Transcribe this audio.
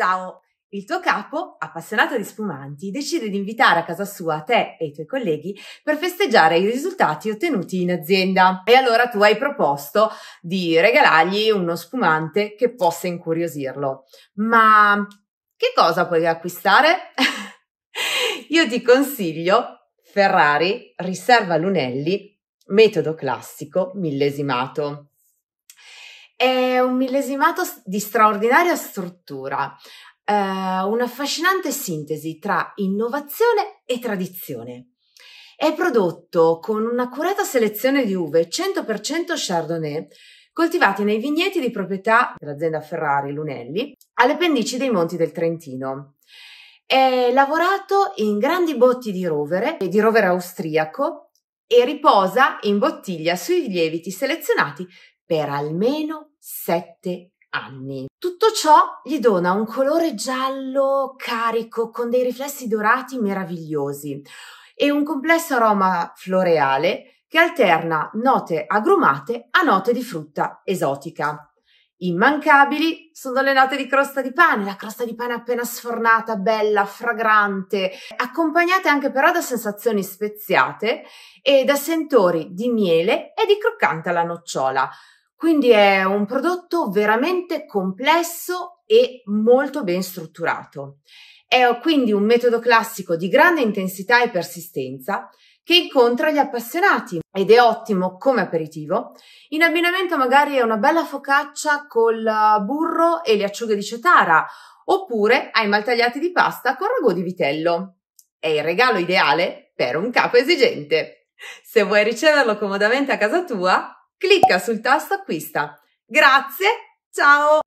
Ciao! Il tuo capo, appassionato di spumanti, decide di invitare a casa sua te e i tuoi colleghi per festeggiare i risultati ottenuti in azienda. E allora tu hai proposto di regalargli uno spumante che possa incuriosirlo. Ma che cosa puoi acquistare? Io ti consiglio Ferrari Riserva Lunelli, metodo classico millesimato. È un millesimato di straordinaria struttura, eh, un'affascinante sintesi tra innovazione e tradizione. È prodotto con un'accurata selezione di uve 100% Chardonnay coltivati nei vigneti di proprietà dell'azienda Ferrari Lunelli alle pendici dei Monti del Trentino. È lavorato in grandi botti di rovere e di rovere austriaco e riposa in bottiglia sui lieviti selezionati per almeno 7 anni. Tutto ciò gli dona un colore giallo carico con dei riflessi dorati meravigliosi e un complesso aroma floreale che alterna note agrumate a note di frutta esotica immancabili sono le note di crosta di pane, la crosta di pane appena sfornata, bella, fragrante, accompagnate anche però da sensazioni speziate e da sentori di miele e di croccante alla nocciola. Quindi è un prodotto veramente complesso e molto ben strutturato. È quindi un metodo classico di grande intensità e persistenza che incontra gli appassionati ed è ottimo come aperitivo, in abbinamento magari a una bella focaccia col eh, burro e le acciughe di cetara, oppure ai maltagliati di pasta con ragù di vitello. È il regalo ideale per un capo esigente. Se vuoi riceverlo comodamente a casa tua, clicca sul tasto acquista. Grazie, ciao!